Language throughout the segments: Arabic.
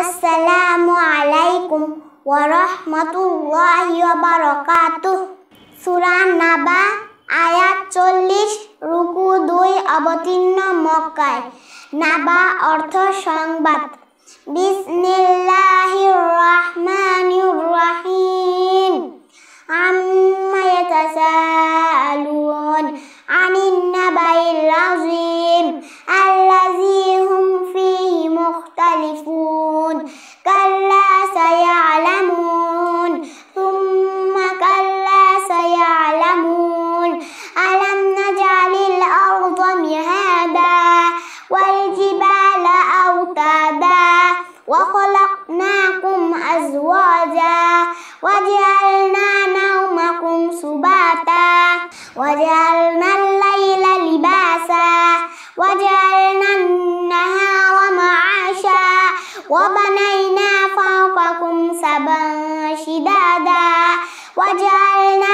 আসসালামু আলাইকুম ওরহমতুল্লাহি বারকাতুহ সুরা নাবা আয়াত চল্লিশ রুকু দুই অবতীর্ণ মক্কায় নাবা অর্থ সংবাদ বিসমিল্লাহির রহমানির রহিম আম্মা ইয়াতাসাআলুন আনিন নাবাইল আযীম আল্লাযী হুম ফীহি وخلقناكم أزواجا وجعلنا نومكم سباتا وجعلنا الليل لباسا وجعلنا النهار معاشا وبنينا فوقكم سبا شدادا وجعلنا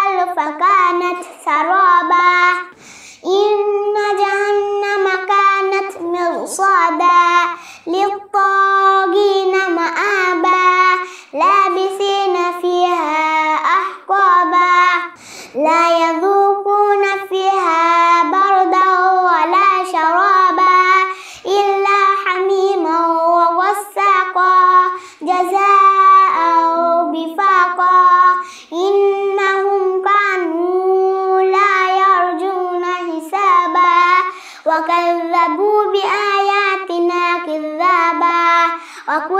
宁波。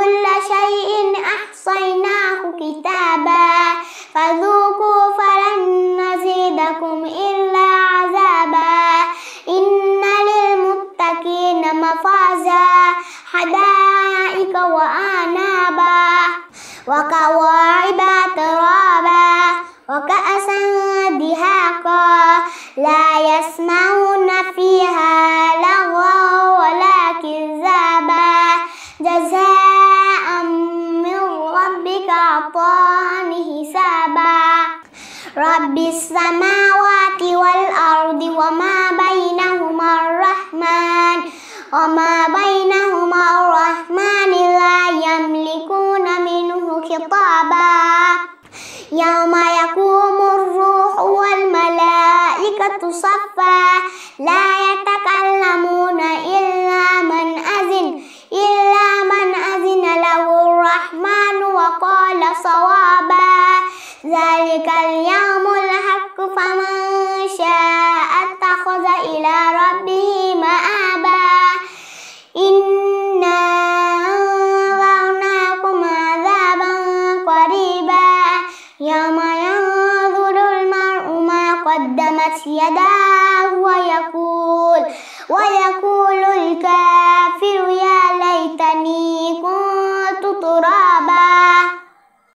كل شيء أحصيناه كتابا فذوقوا فلن نزيدكم إلا عذابا إن للمتقين مفازا حدائق وأنابا وكواعب ترابا رب السماوات والأرض وما بينهما الرحمن وما بينهما الرحمن لا يملكون منه خطابا يوم يقوم الروح والملائكة صفا لا يتكلمون ذلك اليوم الحق فمن شاء اتخذ إلى ربه مآبا إنا أنذرناكم عذابا قريبا يوم ينظر المرء ما قدمت يداه